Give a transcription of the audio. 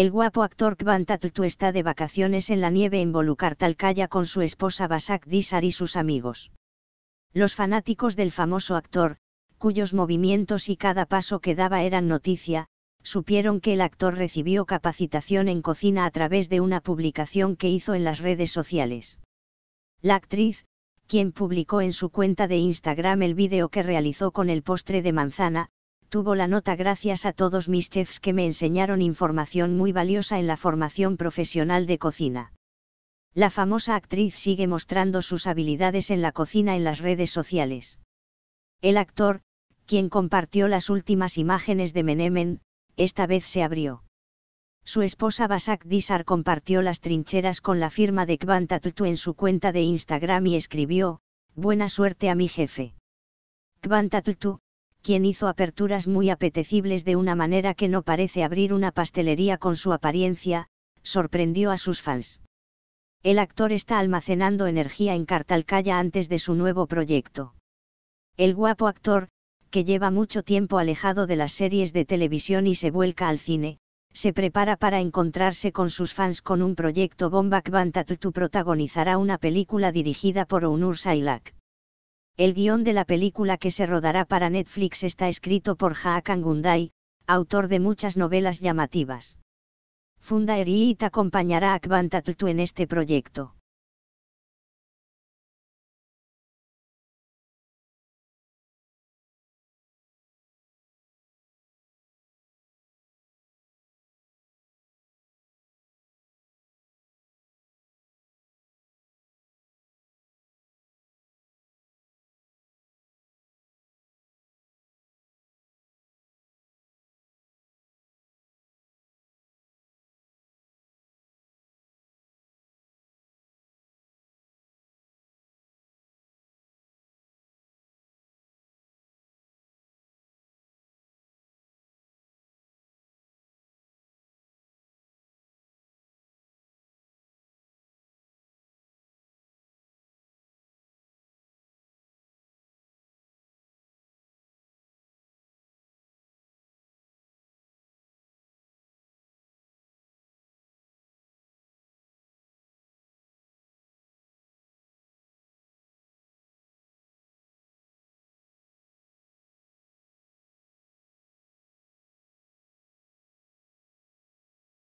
El guapo actor Kvantatl está de vacaciones en la nieve en Talcaya, con su esposa Basak Disar y sus amigos. Los fanáticos del famoso actor, cuyos movimientos y cada paso que daba eran noticia, supieron que el actor recibió capacitación en cocina a través de una publicación que hizo en las redes sociales. La actriz, quien publicó en su cuenta de Instagram el vídeo que realizó con el postre de manzana, tuvo la nota gracias a todos mis chefs que me enseñaron información muy valiosa en la formación profesional de cocina. La famosa actriz sigue mostrando sus habilidades en la cocina en las redes sociales. El actor, quien compartió las últimas imágenes de Menemen, esta vez se abrió. Su esposa Basak Dissar compartió las trincheras con la firma de Kvantatltu en su cuenta de Instagram y escribió, Buena suerte a mi jefe. Kvantatltu, quien hizo aperturas muy apetecibles de una manera que no parece abrir una pastelería con su apariencia, sorprendió a sus fans. El actor está almacenando energía en Cartalcaya antes de su nuevo proyecto. El guapo actor, que lleva mucho tiempo alejado de las series de televisión y se vuelca al cine, se prepara para encontrarse con sus fans con un proyecto Bomba tu protagonizará una película dirigida por Onur Sailak. El guión de la película que se rodará para Netflix está escrito por Haakan Gundai, autor de muchas novelas llamativas. Funda Eriit acompañará a Kvantatltu en este proyecto.